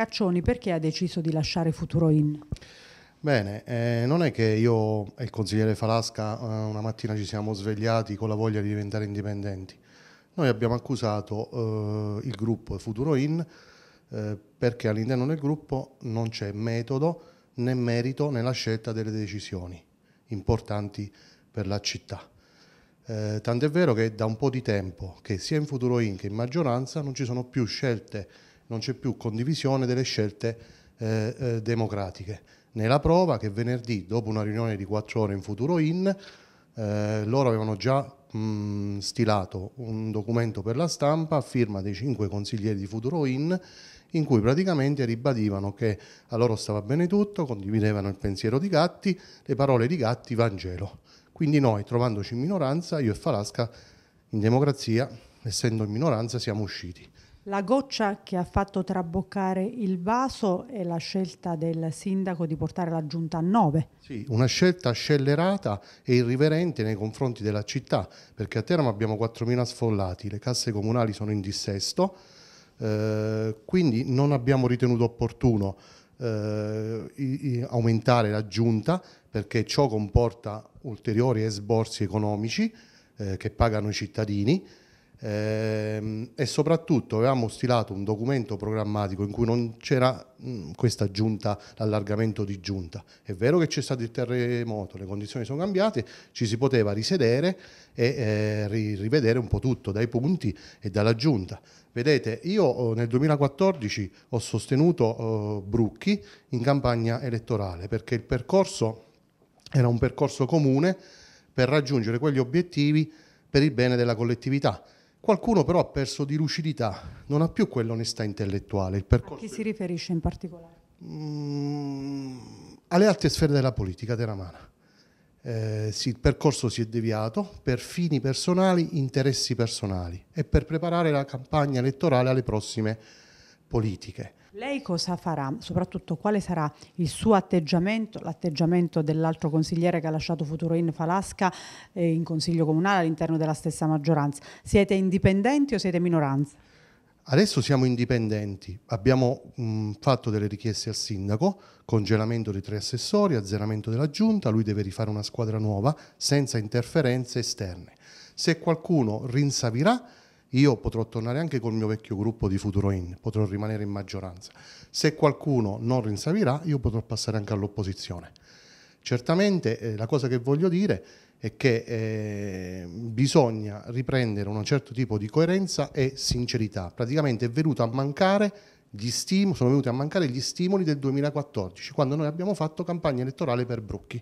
Caccioni perché ha deciso di lasciare Futuro In? Bene, eh, non è che io e il consigliere Falasca eh, una mattina ci siamo svegliati con la voglia di diventare indipendenti. Noi abbiamo accusato eh, il gruppo Futuro Futuroin eh, perché all'interno del gruppo non c'è metodo né merito nella scelta delle decisioni importanti per la città. Eh, tant'è vero che da un po' di tempo che sia in Futuro In che in maggioranza non ci sono più scelte non c'è più condivisione delle scelte eh, eh, democratiche. Nella prova che venerdì, dopo una riunione di quattro ore in futuro in, eh, loro avevano già mh, mm, stilato un documento per la stampa a firma dei cinque consiglieri di futuro in, in cui praticamente ribadivano che a loro stava bene tutto, condividevano il pensiero di Gatti, le parole di Gatti, Vangelo. Quindi noi, trovandoci in minoranza, io e Falasca, in democrazia, essendo in minoranza, siamo usciti. La goccia che ha fatto traboccare il vaso è la scelta del sindaco di portare la giunta a 9. Sì, una scelta scellerata e irriverente nei confronti della città, perché a Teramo abbiamo 4.000 sfollati, le casse comunali sono in dissesto, eh, quindi non abbiamo ritenuto opportuno eh, aumentare la giunta perché ciò comporta ulteriori esborsi economici eh, che pagano i cittadini Ehm, e soprattutto avevamo stilato un documento programmatico in cui non c'era mm, questa giunta, l'allargamento di giunta. È vero che c'è stato il terremoto, le condizioni sono cambiate, ci si poteva risedere e eh, rivedere un po' tutto dai punti e dalla giunta. Vedete, io oh, nel 2014 ho sostenuto eh, Brucchi in campagna elettorale perché il percorso era un percorso comune per raggiungere quegli obiettivi per il bene della collettività Qualcuno però ha perso di lucidità, non ha più quell'onestà intellettuale. Il percorso... A chi si riferisce in particolare? Mm, alle alte sfere della politica teramana. Eh, sì, il percorso si è deviato per fini personali, interessi personali e per preparare la campagna elettorale alle prossime politiche. Lei cosa farà? Soprattutto quale sarà il suo atteggiamento, l'atteggiamento dell'altro consigliere che ha lasciato Futuroin Falasca eh, in Consiglio Comunale all'interno della stessa maggioranza? Siete indipendenti o siete minoranza? Adesso siamo indipendenti, abbiamo mh, mm, fatto delle richieste al sindaco, congelamento dei tre assessori, azzeramento della giunta, lui deve rifare una squadra nuova senza interferenze esterne. Se qualcuno rinsavirà io potrò tornare anche col mio vecchio gruppo di Futuro In, potrò rimanere in maggioranza. Se qualcuno non rinsavirà, io potrò passare anche all'opposizione. Certamente eh, la cosa che voglio dire è che eh, bisogna riprendere un certo tipo di coerenza e sincerità. Praticamente è venuto a mancare sono venuti a mancare gli stimoli del 2014, quando noi abbiamo fatto campagna elettorale per Brucchi.